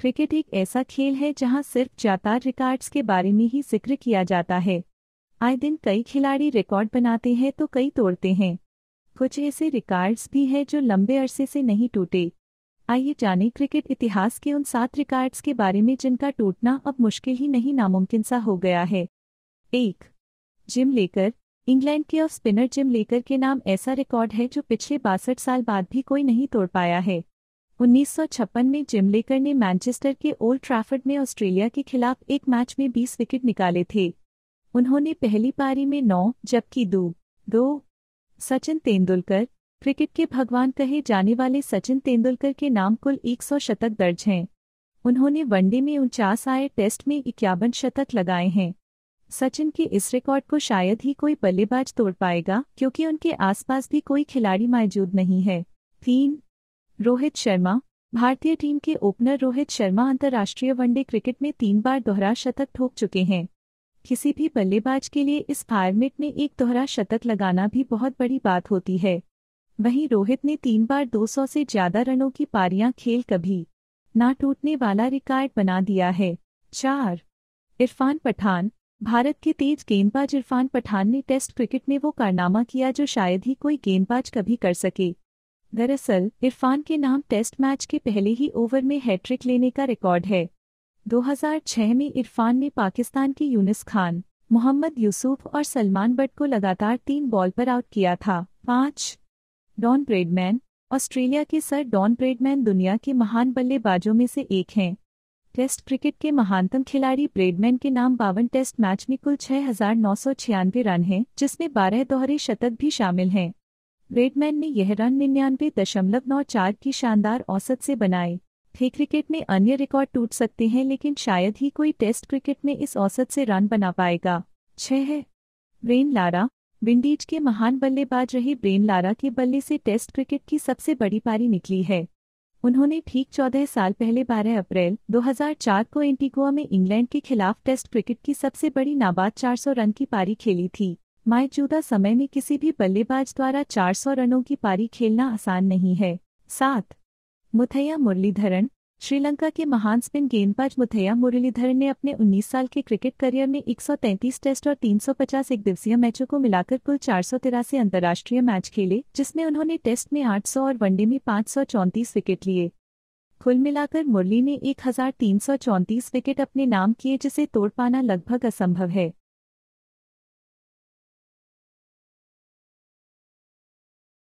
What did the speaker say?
cricket एक ऐसा खेल है जहां सिर्फ चातार रिकॉर्ड्स के बारे में ही जिक्र किया जाता है आए दिन कई खिलाड़ी रिकॉर्ड बनाते हैं तो कई तोड़ते हैं कुछ ऐसे रिकॉर्ड्स भी हैं जो लंबे अरसे से नहीं टूटे आइए जाने क्रिकेट इतिहास के उन सात रिकॉर्ड्स के बारे में जिनका टूटना अब मुश्किल ही नहीं नामुमकिन सा हो गया है एक जिम लेकर इंग्लैंड के ऑफ स्पिनर जिम लेकर के नाम ऐसा रिकॉर्ड है जो पिछले बासठ साल बाद भी कोई नहीं तोड़ पाया है 1956 में जिमलेकर ने मैनचेस्टर के ओल्ड ट्रैफर्ड में ऑस्ट्रेलिया के खिलाफ एक मैच में 20 विकेट निकाले थे उन्होंने पहली पारी में नौ जबकि दो दो सचिन तेंदुलकर क्रिकेट के भगवान कहे जाने वाले सचिन तेंदुलकर के नाम कुल 100 शतक दर्ज हैं उन्होंने वनडे में उनचास आए टेस्ट में इक्यावन शतक लगाए हैं सचिन के इस रिकॉर्ड को शायद ही कोई बल्लेबाज तोड़ पाएगा क्योंकि उनके आसपास भी कोई खिलाड़ी मौजूद नहीं है तीन रोहित शर्मा भारतीय टीम के ओपनर रोहित शर्मा अंतर्राष्ट्रीय वनडे क्रिकेट में तीन बार दोहरा शतक ठोक चुके हैं किसी भी बल्लेबाज के लिए इस फॉर्मेट में एक दोहरा शतक लगाना भी बहुत बड़ी बात होती है वहीं रोहित ने तीन बार 200 से ज्यादा रनों की पारियां खेल कभी ना टूटने वाला रिकॉर्ड बना दिया है चार इरफान पठान भारत के तेज गेंदबाज इरफान पठान ने टेस्ट क्रिकेट में वो कारनामा किया जो शायद ही कोई गेंदबाज कभी कर सके दरअसल इरफान के नाम टेस्ट मैच के पहले ही ओवर में हैट्रिक लेने का रिकॉर्ड है 2006 में इरफान ने पाकिस्तान के यूनिस खान मोहम्मद यूसुफ और सलमान बट को लगातार तीन बॉल पर आउट किया था पाँच डॉन ब्रेडमैन ऑस्ट्रेलिया के सर डॉन ब्रेडमैन दुनिया के महान बल्लेबाजों में से एक हैं टेस्ट क्रिकेट के महानतम खिलाड़ी ब्रेडमैन के नाम बावन टेस्ट मैच में कुल छह रन हैं जिसमें बारह दोहरे शतक भी शामिल हैं रेडमैन ने यह रन निन्यानवे दशमलव नौ चार की शानदार औसत से बनाए थे क्रिकेट में अन्य रिकॉर्ड टूट सकते हैं लेकिन शायद ही कोई टेस्ट क्रिकेट में इस औसत से रन बना पाएगा छह ब्रेन लारा विंडीज के महान बल्लेबाज रहे ब्रेन लारा के बल्ले से टेस्ट क्रिकेट की सबसे बड़ी पारी निकली है उन्होंने ठीक चौदह साल पहले 12 अप्रैल 2004 को एंटीगुआ में इंग्लैंड के खिलाफ टेस्ट क्रिकेट की सबसे बड़ी नाबाद 400 रन की पारी खेली थी मौजूदा समय में किसी भी बल्लेबाज द्वारा 400 रनों की पारी खेलना आसान नहीं है सात मुथैया मुरलीधरन श्रीलंका के महान स्पिन गेंदबाज मुथैया मुरलीधरन ने अपने 19 साल के क्रिकेट करियर में 133 टेस्ट और 350 एक दिवसीय मैचों को मिलाकर कुल चार अंतर्राष्ट्रीय मैच खेले जिसमें उन्होंने टेस्ट में 800 और वनडे में पाँच विकेट लिए कुल मिलाकर मुरली ने एक विकेट अपने नाम किए जिसे तोड़ पाना लगभग असंभव है